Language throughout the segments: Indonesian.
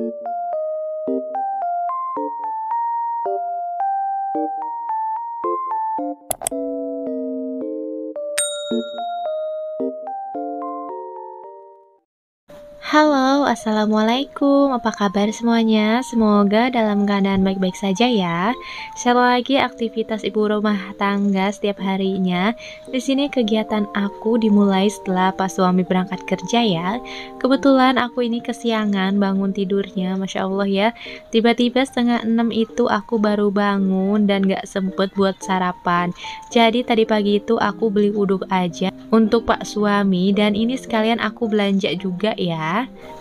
Thank you. Halo, Assalamualaikum, apa kabar semuanya? Semoga dalam keadaan baik-baik saja ya Share lagi aktivitas ibu rumah tangga setiap harinya Di sini kegiatan aku dimulai setelah pas suami berangkat kerja ya Kebetulan aku ini kesiangan bangun tidurnya, Masya Allah ya Tiba-tiba setengah enam itu aku baru bangun dan gak sempet buat sarapan Jadi tadi pagi itu aku beli uduk aja untuk pak suami dan ini sekalian aku belanja juga ya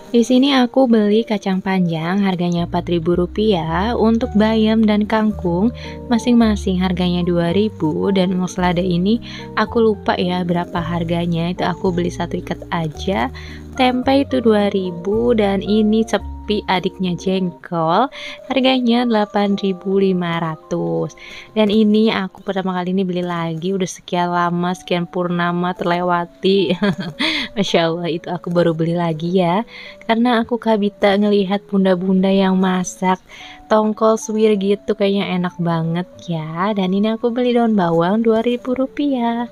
di sini aku beli kacang panjang harganya Rp4.000 untuk bayam dan kangkung masing-masing harganya Rp2.000 dan muslada ini aku lupa ya berapa harganya itu aku beli satu ikat aja tempe itu Rp2.000 dan ini cepat tapi adiknya jengkol harganya 8.500 dan ini aku pertama kali ini beli lagi udah sekian lama sekian purnama terlewati Masya Allah itu aku baru beli lagi ya karena aku kabita ngelihat bunda-bunda yang masak tongkol suwir gitu kayaknya enak banget ya dan ini aku beli daun bawang 2000 rupiah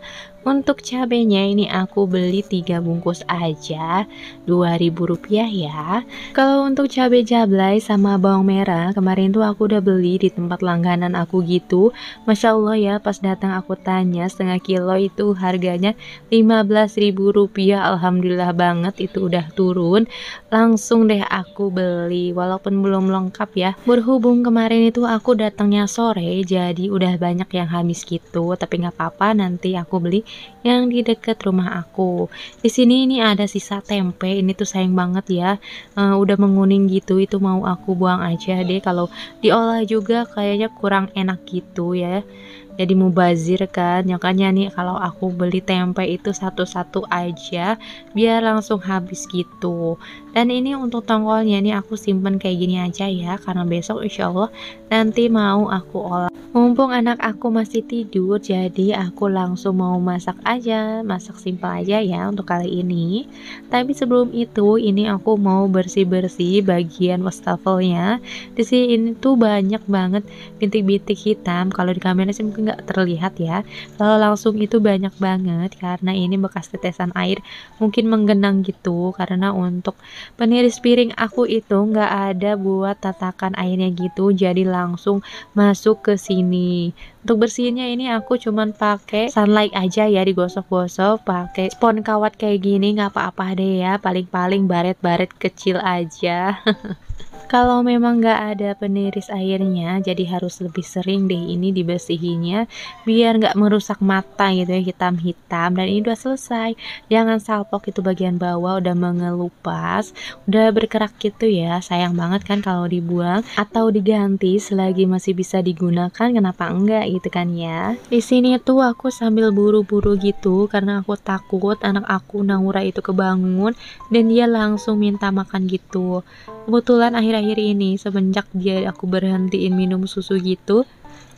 untuk cabenya ini aku beli 3 bungkus aja Rp2.000 ya Kalau untuk cabai jablay sama bawang merah Kemarin tuh aku udah beli di tempat langganan aku gitu Masya Allah ya pas datang aku tanya setengah kilo itu harganya Rp15.000 Alhamdulillah banget itu udah turun Langsung deh aku beli Walaupun belum lengkap ya Berhubung kemarin itu aku datangnya sore Jadi udah banyak yang habis gitu Tapi gak apa-apa nanti aku beli yang di dekat rumah aku. Di sini ini ada sisa tempe, ini tuh sayang banget ya. Uh, udah menguning gitu, itu mau aku buang aja deh kalau diolah juga kayaknya kurang enak gitu ya jadi mubazir kan ya, makanya nih kalau aku beli tempe itu satu-satu aja biar langsung habis gitu dan ini untuk tongkolnya nih aku simpen kayak gini aja ya karena besok insya Allah nanti mau aku olah mumpung anak aku masih tidur jadi aku langsung mau masak aja masak simpel aja ya untuk kali ini tapi sebelum itu ini aku mau bersih-bersih bagian wastafelnya di sini tuh banyak banget bintik-bintik hitam kalau di kamera sih mungkin nggak terlihat ya. Kalau langsung itu banyak banget karena ini bekas tetesan air mungkin menggenang gitu karena untuk peniris piring aku itu nggak ada buat tatakan airnya gitu jadi langsung masuk ke sini. Untuk bersihinnya ini aku cuman pakai sunlight aja ya digosok-gosok pakai spon kawat kayak gini nggak apa-apa deh ya paling-paling baret-baret kecil aja. kalau memang nggak ada peniris airnya jadi harus lebih sering deh ini dibersihinnya biar nggak merusak mata gitu ya hitam-hitam dan ini udah selesai jangan salpok itu bagian bawah udah mengelupas udah berkerak gitu ya sayang banget kan kalau dibuang atau diganti selagi masih bisa digunakan kenapa enggak gitu kan ya di sini tuh aku sambil buru-buru gitu karena aku takut anak aku Naura itu kebangun dan dia langsung minta makan gitu kebetulan akhir-akhir ini semenjak dia aku berhentiin minum susu gitu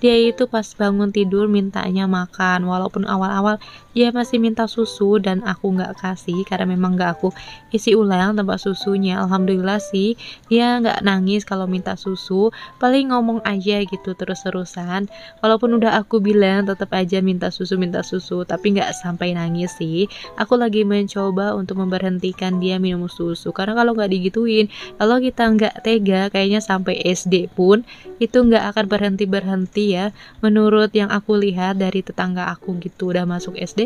dia itu pas bangun tidur mintanya makan walaupun awal-awal dia masih minta susu dan aku nggak kasih karena memang nggak aku isi ulang tempat susunya alhamdulillah sih dia nggak nangis kalau minta susu paling ngomong aja gitu terus-terusan walaupun udah aku bilang tetap aja minta susu minta susu tapi nggak sampai nangis sih aku lagi mencoba untuk memberhentikan dia minum susu karena kalau nggak digituin kalau kita nggak tega kayaknya sampai SD pun itu nggak akan berhenti berhenti ya menurut yang aku lihat dari tetangga aku gitu udah masuk SD SD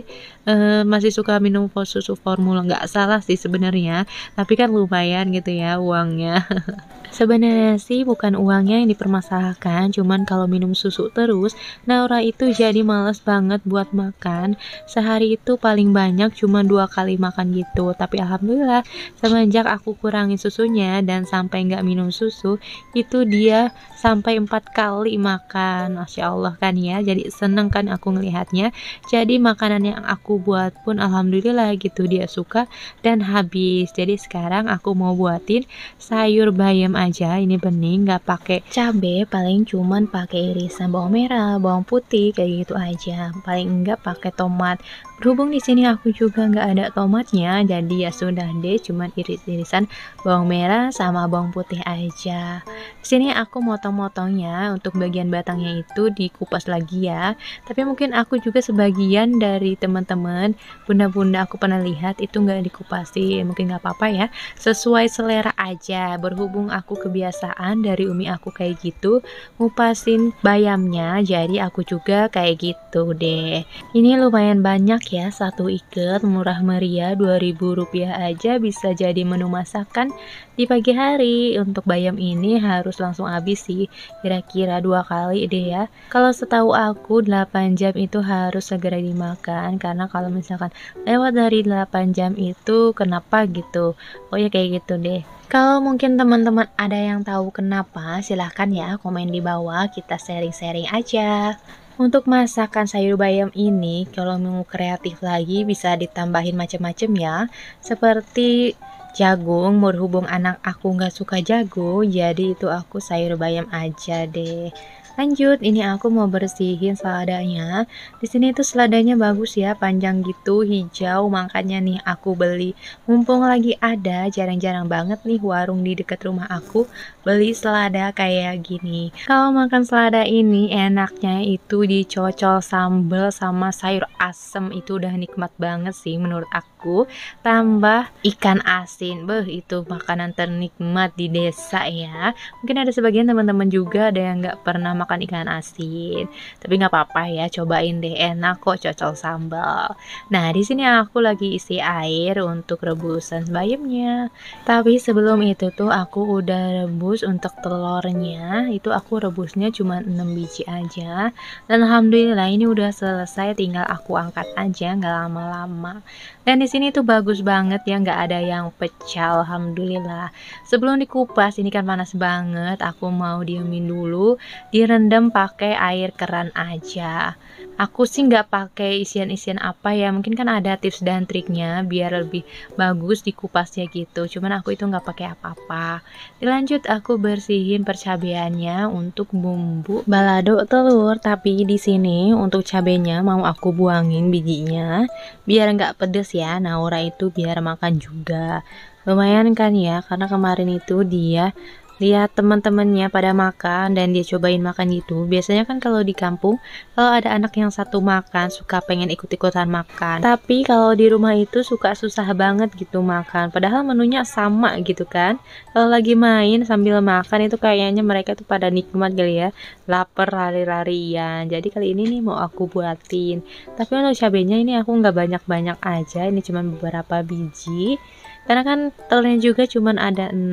uh, masih suka minum susu formula nggak salah sih sebenarnya tapi kan lumayan gitu ya uangnya Sebenarnya sih bukan uangnya yang dipermasalahkan, cuman kalau minum susu terus, Naura itu jadi males banget buat makan. Sehari itu paling banyak cuma dua kali makan gitu, tapi alhamdulillah semenjak aku kurangin susunya dan sampai nggak minum susu, itu dia sampai empat kali makan. Masya Allah kan ya, jadi seneng kan aku ngelihatnya. Jadi makanan yang aku buat pun alhamdulillah gitu dia suka dan habis. Jadi sekarang aku mau buatin sayur bayam aja ini bening nggak pakai cabe paling cuman pakai irisan bawang merah bawang putih kayak gitu aja paling enggak pakai tomat Berhubung di sini aku juga nggak ada tomatnya, jadi ya sudah deh, cuman iris-irisan bawang merah sama bawang putih aja. Di sini aku motong-motongnya untuk bagian batangnya itu dikupas lagi ya. Tapi mungkin aku juga sebagian dari teman-teman bunda-bunda aku pernah lihat itu nggak dikupas, sih ya mungkin nggak apa-apa ya. Sesuai selera aja. Berhubung aku kebiasaan dari umi aku kayak gitu, ngupasin bayamnya, jadi aku juga kayak gitu deh. Ini lumayan banyak enak ya satu ikat murah meriah 2000 rupiah aja bisa jadi menu masakan di pagi hari untuk bayam ini harus langsung habis sih kira-kira dua kali deh ya kalau setahu aku 8 jam itu harus segera dimakan karena kalau misalkan lewat dari 8 jam itu kenapa gitu oh ya kayak gitu deh kalau mungkin teman-teman ada yang tahu kenapa silahkan ya komen di bawah kita sharing-sharing aja untuk masakan sayur bayam ini, kalau mau kreatif lagi bisa ditambahin macam-macam ya. Seperti jagung, berhubung anak aku nggak suka jagung, jadi itu aku sayur bayam aja deh. Lanjut, ini aku mau bersihin seladanya. Di sini itu seladanya bagus ya, panjang gitu, hijau. Makanya nih aku beli. Mumpung lagi ada, jarang-jarang banget nih warung di dekat rumah aku beli selada kayak gini. Kalau makan selada ini enaknya itu dicocol sambal sama sayur asem itu udah nikmat banget sih menurut aku aku tambah ikan asin. Beh, itu makanan ternikmat di desa ya. Mungkin ada sebagian teman-teman juga ada yang nggak pernah makan ikan asin. Tapi nggak apa-apa ya, cobain deh enak kok cocok sambal. Nah, di sini aku lagi isi air untuk rebusan bayamnya. Tapi sebelum itu tuh aku udah rebus untuk telurnya. Itu aku rebusnya cuma 6 biji aja. Dan alhamdulillah ini udah selesai tinggal aku angkat aja nggak lama-lama dan di sini tuh bagus banget ya, nggak ada yang pecah, alhamdulillah. Sebelum dikupas, ini kan panas banget, aku mau diamin dulu, direndam pakai air keran aja aku sih nggak pakai isian-isian apa ya mungkin kan ada tips dan triknya biar lebih bagus dikupasnya gitu cuman aku itu nggak pakai apa-apa dilanjut aku bersihin percabeannya untuk bumbu balado telur tapi di sini untuk cabenya mau aku buangin bijinya biar nggak pedes ya naura nah, itu biar makan juga lumayan kan ya karena kemarin itu dia lihat teman-temannya pada makan dan dia cobain makan gitu biasanya kan kalau di kampung kalau eh, ada anak yang satu makan suka pengen ikut-ikutan makan tapi kalau di rumah itu suka susah banget gitu makan padahal menunya sama gitu kan kalau eh, lagi main sambil makan itu kayaknya mereka tuh pada nikmat kali ya lapar lari-larian jadi kali ini nih mau aku buatin tapi untuk cabenya ini aku nggak banyak-banyak aja ini cuma beberapa biji karena kan telurnya juga cuma ada 6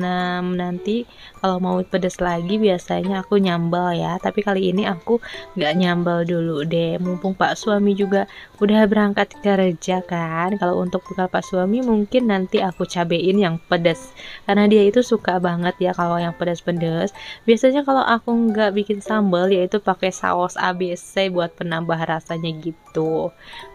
nanti kalau mau pedas lagi biasanya aku nyambal ya tapi kali ini aku gak nyambal dulu deh mumpung pak suami juga udah berangkat kerja kan kalau untuk bekal pak suami mungkin nanti aku cabein yang pedas karena dia itu suka banget ya kalau yang pedas-pedas biasanya kalau aku gak bikin sambal yaitu pakai saus ABC buat penambah rasanya gitu gitu.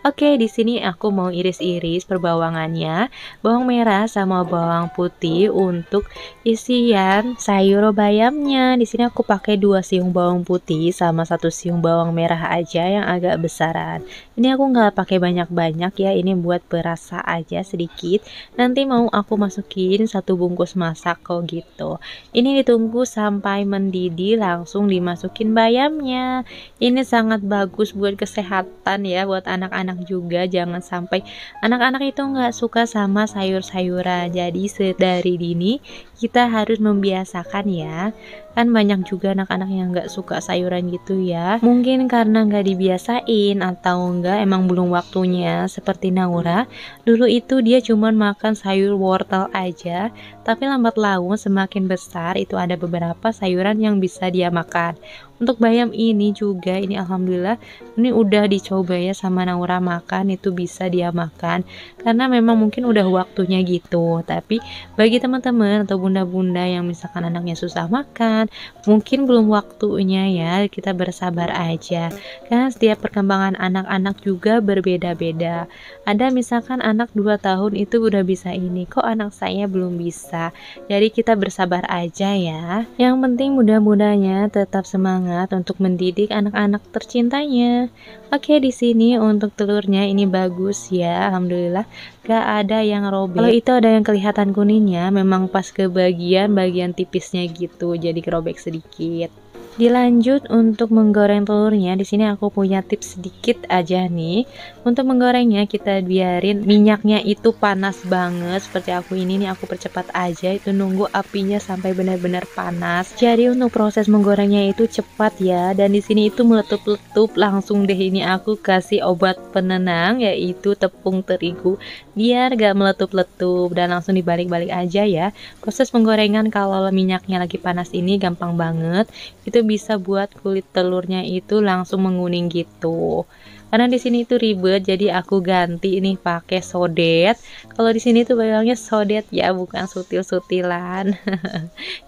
Oke, di sini aku mau iris-iris perbawangannya, bawang merah sama bawang putih untuk isian sayur bayamnya. Di sini aku pakai dua siung bawang putih sama satu siung bawang merah aja yang agak besaran. Ini aku nggak pakai banyak-banyak ya, ini buat berasa aja sedikit. Nanti mau aku masukin satu bungkus masak kok gitu. Ini ditunggu sampai mendidih langsung dimasukin bayamnya. Ini sangat bagus buat kesehatan ya buat anak-anak juga jangan sampai anak-anak itu nggak suka sama sayur-sayuran jadi sedari dini kita harus membiasakan ya kan banyak juga anak-anak yang nggak suka sayuran gitu ya mungkin karena nggak dibiasain atau nggak emang belum waktunya seperti Naura dulu itu dia cuma makan sayur wortel aja tapi lambat laun semakin besar itu ada beberapa sayuran yang bisa dia makan untuk bayam ini juga ini alhamdulillah ini udah dicoba ya sama Naura makan itu bisa dia makan karena memang mungkin udah waktunya gitu tapi bagi teman-teman atau bunda-bunda yang misalkan anaknya susah makan teman-teman mungkin belum waktunya ya kita bersabar aja karena setiap perkembangan anak-anak juga berbeda-beda ada misalkan anak 2 tahun itu udah bisa ini kok anak saya belum bisa jadi kita bersabar aja ya yang penting mudah-mudahnya tetap semangat untuk mendidik anak-anak tercintanya oke di sini untuk telurnya ini bagus ya Alhamdulillah gak ada yang robek kalau itu ada yang kelihatan kuningnya memang pas ke bagian bagian tipisnya gitu jadi drawback sedikit Dilanjut untuk menggoreng telurnya, di sini aku punya tips sedikit aja nih. Untuk menggorengnya kita biarin minyaknya itu panas banget seperti aku ini nih aku percepat aja itu nunggu apinya sampai benar-benar panas. Jadi untuk proses menggorengnya itu cepat ya dan di sini itu meletup-letup langsung deh ini aku kasih obat penenang yaitu tepung terigu biar gak meletup-letup dan langsung dibalik-balik aja ya. Proses penggorengan kalau minyaknya lagi panas ini gampang banget. Itu bisa buat kulit telurnya itu langsung menguning gitu karena di sini itu ribet jadi aku ganti ini pakai sodet kalau di sini tuh bilangnya sodet ya bukan sutil sutilan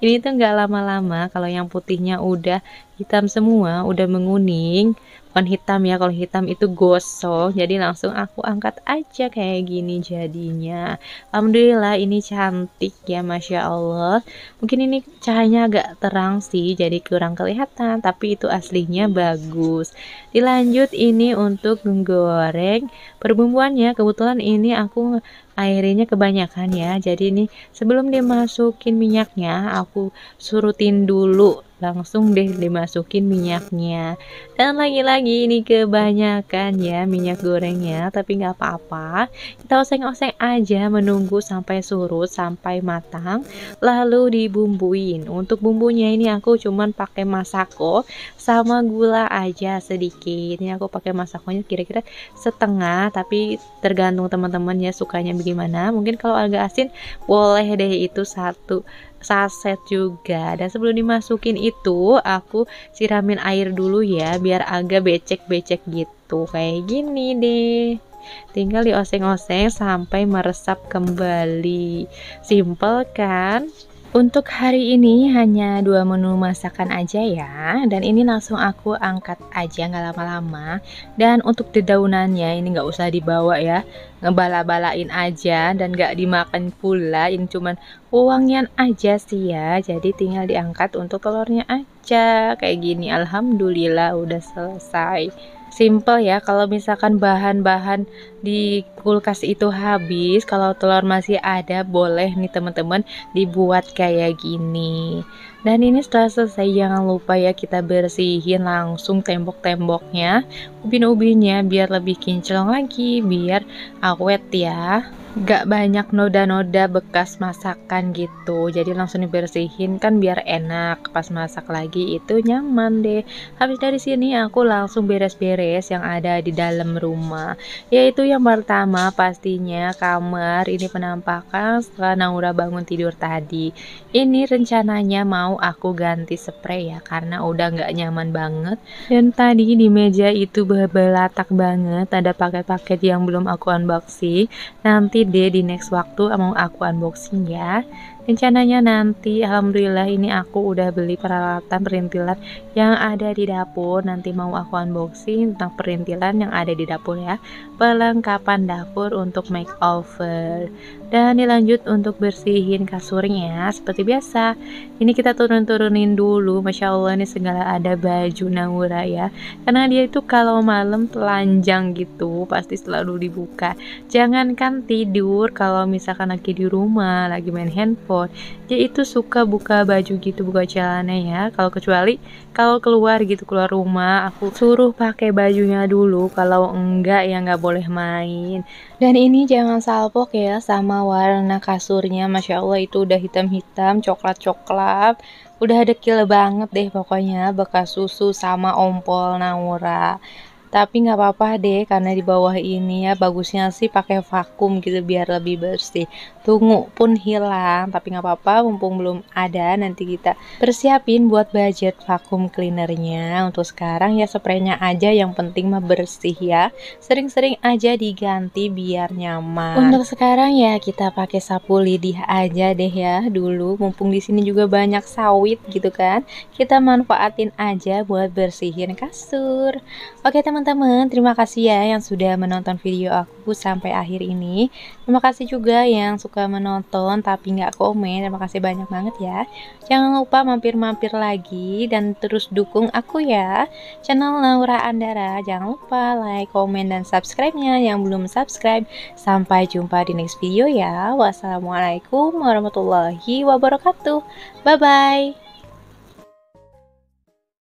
ini tuh nggak lama-lama kalau yang putihnya udah hitam semua udah menguning bukan hitam ya kalau hitam itu gosok jadi langsung aku angkat aja kayak gini jadinya Alhamdulillah ini cantik ya Masya Allah mungkin ini cahayanya agak terang sih jadi kurang kelihatan tapi itu aslinya bagus dilanjut ini untuk menggoreng. perbumbuannya kebetulan ini aku airnya kebanyakan ya jadi ini sebelum dimasukin minyaknya aku surutin dulu langsung deh dimasukin minyaknya dan lagi-lagi ini kebanyakan ya minyak gorengnya tapi nggak apa-apa kita oseng-oseng aja menunggu sampai surut sampai matang lalu dibumbuin untuk bumbunya ini aku cuman pakai masako sama gula aja sedikit ini aku pakai masakonya kira-kira setengah tapi tergantung teman-teman ya sukanya bagaimana mungkin kalau agak asin boleh deh itu satu saset juga dan sebelum dimasukin itu aku siramin air dulu ya biar agak becek-becek gitu kayak gini deh tinggal dioseng-oseng sampai meresap kembali simple kan untuk hari ini hanya dua menu masakan aja ya Dan ini langsung aku angkat aja nggak lama-lama Dan untuk dedaunannya ini nggak usah dibawa ya Ngebala-balain aja dan nggak dimakan pula Ini cuman uangnya aja sih ya Jadi tinggal diangkat untuk telurnya aja Kayak gini Alhamdulillah udah selesai simple ya kalau misalkan bahan-bahan di kulkas itu habis kalau telur masih ada boleh nih teman-teman dibuat kayak gini dan ini setelah selesai jangan lupa ya kita bersihin langsung tembok-temboknya, ubin-ubinnya biar lebih kinclong lagi, biar awet ya. Gak banyak noda-noda bekas masakan gitu, jadi langsung dibersihin kan biar enak pas masak lagi itu nyaman deh. Habis dari sini aku langsung beres-beres yang ada di dalam rumah, yaitu yang pertama pastinya kamar ini penampakan setelah Naura bangun tidur tadi. Ini rencananya mau mau aku ganti spray ya karena udah nggak nyaman banget dan tadi di meja itu berbelatak banget ada paket-paket yang belum aku unboxing nanti deh di next waktu mau aku unboxing ya rencananya nanti alhamdulillah ini aku udah beli peralatan perintilan yang ada di dapur nanti mau aku unboxing tentang perintilan yang ada di dapur ya perlengkapan dapur untuk make over. dan dilanjut untuk bersihin kasurnya ya, seperti biasa ini kita turun-turunin dulu Masya Allah ini segala ada baju Naura ya karena dia itu kalau malam telanjang gitu pasti selalu dibuka jangankan tidur kalau misalkan lagi di rumah lagi main handphone handphone dia itu suka buka baju gitu buka celana ya kalau kecuali kalau keluar gitu keluar rumah aku suruh pakai bajunya dulu kalau enggak ya nggak boleh main dan ini jangan salpok ya sama warna kasurnya masya allah itu udah hitam-hitam coklat-coklat udah ada dekil banget deh pokoknya bekas susu sama ompol naura tapi nggak apa-apa deh karena di bawah ini ya bagusnya sih pakai vakum gitu biar lebih bersih tunggu pun hilang tapi nggak apa-apa mumpung belum ada nanti kita persiapin buat budget vakum cleanernya untuk sekarang ya spraynya aja yang penting mah bersih ya sering-sering aja diganti biar nyaman untuk sekarang ya kita pakai sapu lidah aja deh ya dulu mumpung di sini juga banyak sawit gitu kan kita manfaatin aja buat bersihin kasur oke teman teman-teman, terima kasih ya yang sudah menonton video aku sampai akhir ini. Terima kasih juga yang suka menonton tapi nggak komen. Terima kasih banyak banget ya. Jangan lupa mampir-mampir lagi dan terus dukung aku ya. Channel Laura Andara. Jangan lupa like, komen, dan subscribe-nya yang belum subscribe. Sampai jumpa di next video ya. Wassalamualaikum warahmatullahi wabarakatuh. Bye-bye.